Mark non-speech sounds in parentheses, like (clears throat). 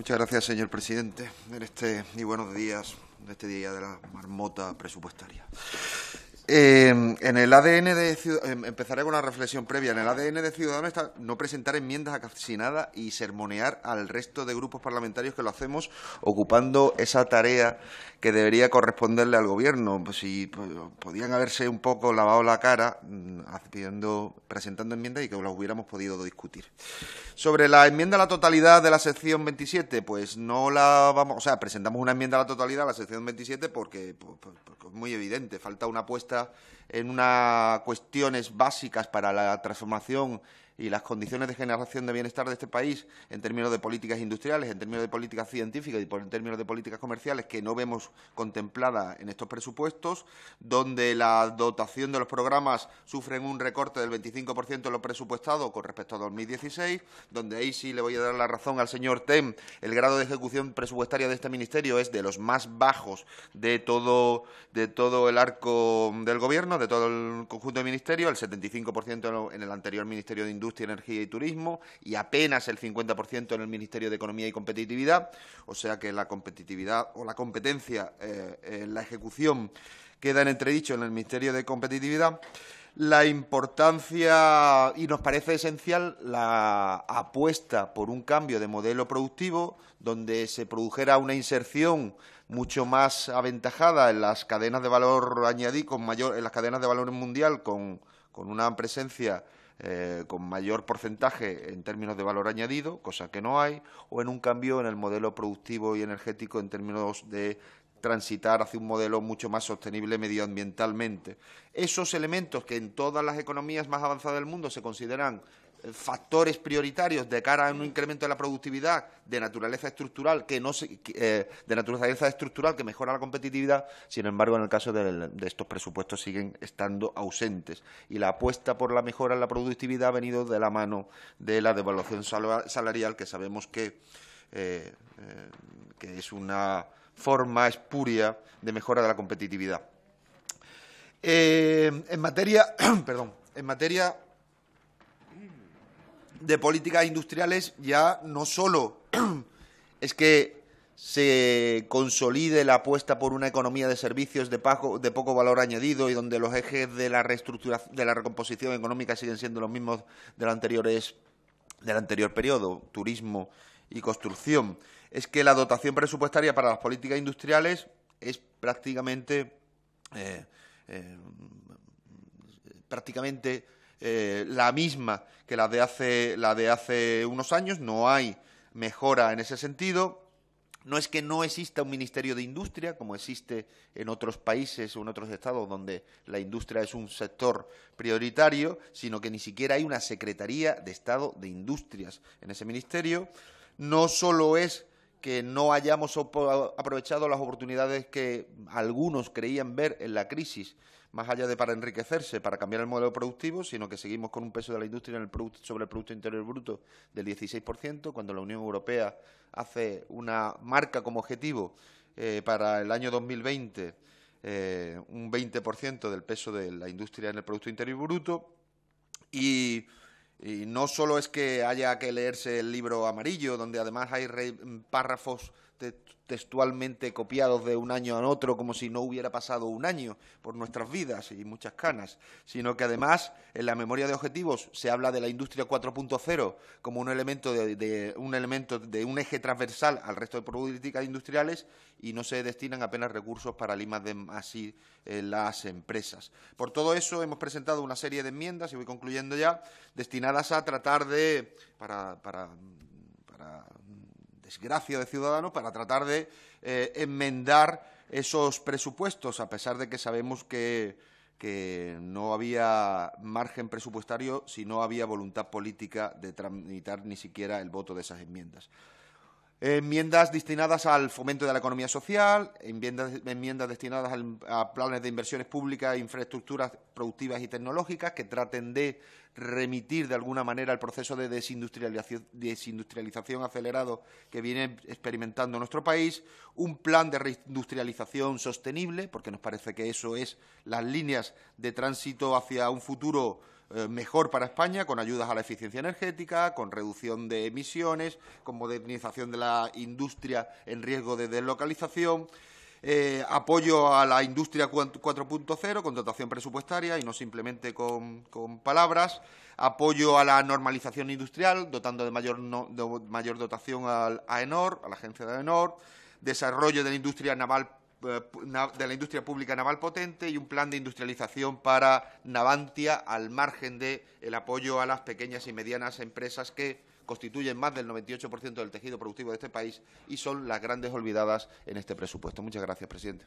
Muchas gracias, señor presidente, en este, y buenos días, en este día de la marmota presupuestaria. Em, en el ADN de Ciudadanos, em, empezaré con una reflexión previa. En el ADN de Ciudadanos no presentar enmiendas a casi nada y sermonear al resto de grupos parlamentarios que lo hacemos ocupando esa tarea que debería corresponderle al gobierno. Pues si pues, podían haberse un poco lavado la cara mm, haciendo, presentando enmiendas y que las hubiéramos podido discutir. Sobre la enmienda a la totalidad de la sección 27, pues no la vamos, o sea, presentamos una enmienda a la totalidad a la sección 27 porque, pues, pues, porque es muy evidente, falta una apuesta en unas cuestiones básicas para la transformación y las condiciones de generación de bienestar de este país en términos de políticas industriales, en términos de políticas científicas y por, en términos de políticas comerciales que no vemos contempladas en estos presupuestos, donde la dotación de los programas sufre un recorte del 25% de lo presupuestado con respecto a 2016, donde ahí sí le voy a dar la razón al señor Tem, el grado de ejecución presupuestaria de este ministerio es de los más bajos de todo, de todo el arco del Gobierno, de todo el conjunto de ministerio, el 75% en el anterior Ministerio de Industria y Energía y Turismo y apenas el 50% en el Ministerio de Economía y Competitividad. O sea que la competitividad o la competencia eh, en la ejecución queda en entredicho en el Ministerio de Competitividad la importancia y nos parece esencial la apuesta por un cambio de modelo productivo donde se produjera una inserción mucho más aventajada en las cadenas de valor en las cadenas de valor mundial con una presencia eh, con mayor porcentaje en términos de valor añadido, cosa que no hay, o en un cambio en el modelo productivo y energético en términos de transitar hacia un modelo mucho más sostenible medioambientalmente. Esos elementos que en todas las economías más avanzadas del mundo se consideran factores prioritarios de cara a un incremento de la productividad de naturaleza estructural que no eh, de naturaleza estructural que mejora la competitividad sin embargo en el caso de estos presupuestos siguen estando ausentes y la apuesta por la mejora en la productividad ha venido de la mano de la devaluación salarial que sabemos que eh, eh, que es una forma espuria de mejora de la competitividad en materia (clears throat) perdón en materia de políticas industriales ya no solo (clears throat) es que se consolide la apuesta por una economía de servicios de, de poco valor añadido y donde los ejes de la de la recomposición económica siguen siendo los mismos del anterior, del anterior periodo, turismo y construcción. Es que la dotación presupuestaria para las políticas industriales es prácticamente, eh, eh, prácticamente eh, la misma que la de, hace, la de hace unos años, no hay mejora en ese sentido. No es que no exista un Ministerio de Industria, como existe en otros países o en otros estados donde la industria es un sector prioritario, sino que ni siquiera hay una Secretaría de Estado de Industrias en ese ministerio. No solo es que no hayamos aprovechado las oportunidades que algunos creían ver en la crisis, más allá de para enriquecerse, para cambiar el modelo productivo, sino que seguimos con un peso de la industria en el producto, sobre el Producto Interior Bruto del 16%, cuando la Unión Europea hace una marca como objetivo eh, para el año 2020 eh, un 20% del peso de la industria en el Producto Interior Bruto y y no solo es que haya que leerse el libro amarillo, donde además hay párrafos textualmente copiados de un año a otro como si no hubiera pasado un año por nuestras vidas y muchas canas, sino que además en la memoria de objetivos se habla de la industria 4.0 como un elemento de, un elemento de un eje transversal al resto de políticas industriales y no se destinan apenas recursos para limas de así eh, las empresas. Por todo eso hemos presentado una serie de enmiendas y voy concluyendo ya destinadas a tratar de para, para desgracia de ciudadano para tratar de eh, enmendar esos presupuestos, a pesar de que sabemos que no había margen presupuestario si no había voluntad política de tramitar ni siquiera el voto de esas enmiendas enmiendas destinadas al fomento de la economía social, enmiendas, destinadas a planes de inversiones públicas, infraestructuras productivas y tecnológicas que traten de remitir de alguna manera el proceso de desindustrialización, desindustrialización acelerado que viene experimentando nuestro país, un plan de reindustrialización sostenible, porque nos parece que eso es las líneas de tránsito hacia un futuro eh, mejor para España con ayudas a la eficiencia energética, con reducción de emisiones, con modernización de la industria en riesgo de deslocalización. Eh, apoyo a la industria 4.0, con dotación presupuestaria y no simplemente con, palabras, apoyo a la normalización industrial, dotando de mayor, mayor dotación al, a a la agencia de AENOR. desarrollo de la industria naval eh, de la industria pública naval potente y un plan de industrialización para Navantia al margen del el apoyo a las pequeñas y medianas empresas que constituyen más del 98% del tejido productivo de este país y son las grandes olvidadas en este presupuesto. Muchas gracias, presidente.